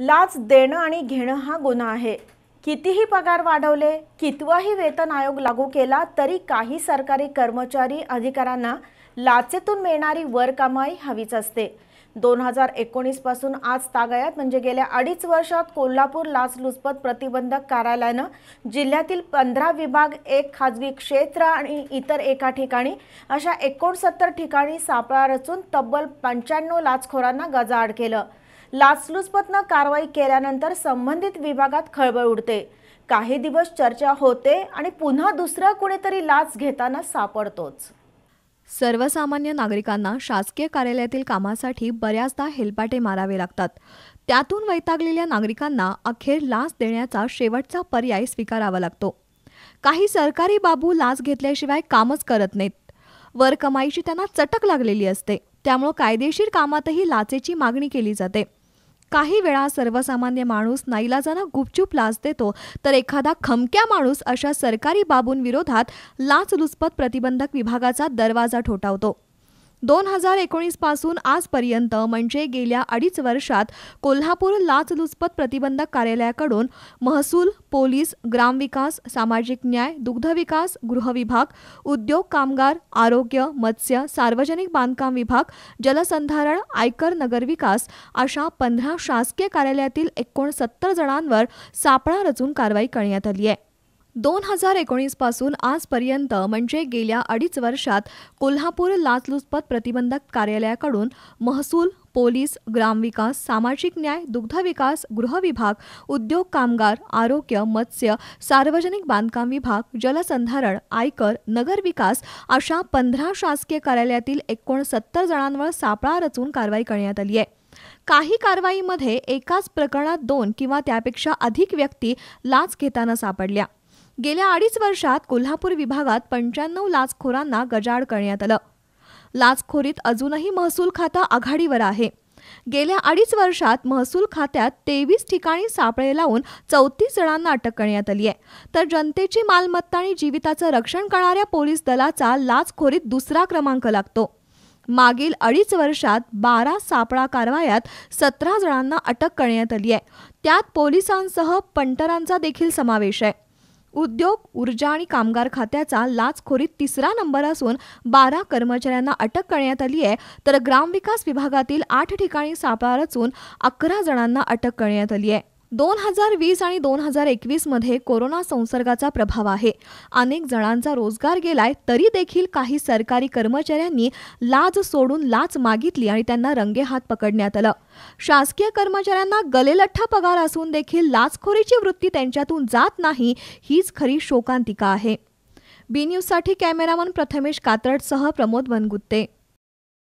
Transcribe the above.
लाच देणं आणि घेणं हा गुन्हा आहे कितीही पगार वाढवले कितवाही वेतन आयोग लागू केला तरी काही सरकारी कर्मचारी अधिकाऱ्यांना लाचेतून मिळणारी वर कमाई हवीच असते दोन हजार एकोणीसपासून आज तागायत म्हणजे गेल्या अडीच वर्षात कोल्हापूर लाचलुचपत प्रतिबंधक कार्यालयानं जिल्ह्यातील पंधरा विभाग एक खाजगी क्षेत्र आणि इतर एका ठिकाणी अशा एकोणसत्तर ठिकाणी सापळा रचून तब्बल पंच्याण्णव लाचखोरांना गजाआड केलं लाचलुचपतनं कारवाई केल्यानंतर संबंधित विभागात खळबळ उडते काही दिवस चर्चा होते आणि पुन्हा दुसरा कुणीतरी लाच घेताना सापडतोच सर्वसामान्य नागरिकांना शासकीय कार्यालयातील कामासाठी बऱ्याचदा हेलपाटे मारावे लागतात त्यातून वैतागलेल्या नागरिकांना अखेर लाच देण्याचा शेवटचा पर्याय स्वीकारावा लागतो काही सरकारी बाबू लाच घेतल्याशिवाय कामच करत नाहीत वर कमाईची त्यांना चटक लागलेली असते त्यामुळे कायदेशीर कामातही लाचेची मागणी केली जाते काही वेळा सर्वसामान्य माणूस नाईलाजानं गुपचूप लाच देतो तर एखादा खमक्या माणूस अशा सरकारी बाबूंविरोधात लाचलुचपत प्रतिबंधक विभागाचा दरवाजा ठोठावतो दोन हजार एकोणीसपासून आजपर्यंत म्हणजे गेल्या अडीच वर्षात कोल्हापूर लाचलुचपत प्रतिबंधक कार्यालयाकडून महसूल पोलीस ग्रामविकास सामाजिक न्याय दुग्धविकास गृहविभाग उद्योग कामगार आरोग्य मत्स्य सार्वजनिक बांधकाम विभाग जलसंधारण आयकर नगरविकास अशा पंधरा शासकीय कार्यालयातील एकोणसत्तर जणांवर सापळा रचून कारवाई करण्यात आली आहे दोन हजार एकोणीसपासून आजपर्यंत म्हणजे गेल्या अडीच वर्षात कोल्हापूर लाचलुचपत प्रतिबंधक कार्यालयाकडून महसूल पोलीस ग्रामविकास सामाजिक न्याय दुग्धविकास गृहविभाग उद्योग कामगार आरोग्य मत्स्य सार्वजनिक बांधकाम विभाग जलसंधारण आयकर नगरविकास अशा पंधरा शासकीय कार्यालयातील एकोणसत्तर जणांवर सापळा रचून कारवाई करण्यात आली आहे काही कारवाईमध्ये एकाच प्रकरणात दोन किंवा त्यापेक्षा अधिक व्यक्ती लाच घेताना सापडल्या गेल्या अडीच वर्षात कोल्हापूर विभागात पंच्याण्णव लाचखोरांना गजाड करण्यात आलं लाचखोरीत अजूनही महसूल खातं आघाडीवर आहे गेल्या अडीच वर्षात महसूल खात्यात तेवीस ठिकाणी सापळे लावून चौतीस जणांना अटक करण्यात आली आहे तर जनतेची मालमत्ता आणि जीविताचं रक्षण करणाऱ्या पोलीस दलाचा लाचखोरीत दुसरा क्रमांक लागतो मागील अडीच वर्षात बारा सापळा कारवायात सतरा जणांना अटक करण्यात आली आहे त्यात पोलिसांसह पंटरांचा देखील समावेश आहे उद्योग ऊर्जा आणि कामगार खात्याचा लाचखोरीत तिसरा नंबर असून बारा कर्मचाऱ्यांना अटक करण्यात आली आहे तर ग्रामविकास विभागातील आठ ठिकाणी सापळा रचून अकरा जणांना अटक करण्यात आली आहे दोन हजार वीस आणि दोन हजार एकवीसमध्ये कोरोना संसर्गाचा प्रभाव आहे अनेक जणांचा रोजगार गेलाय तरी देखील काही सरकारी कर्मचाऱ्यांनी लाज सोडून लाच मागितली आणि त्यांना रंगेहात पकडण्यात आलं शासकीय कर्मचाऱ्यांना गलेलठ्ठा पगार असून देखील लाचखोरीची वृत्ती त्यांच्यातून जात नाही हीच खरी शोकांतिका आहे बी न्यूजसाठी कॅमेरामन प्रथमेश कातरडसह प्रमोद बनगुत्ते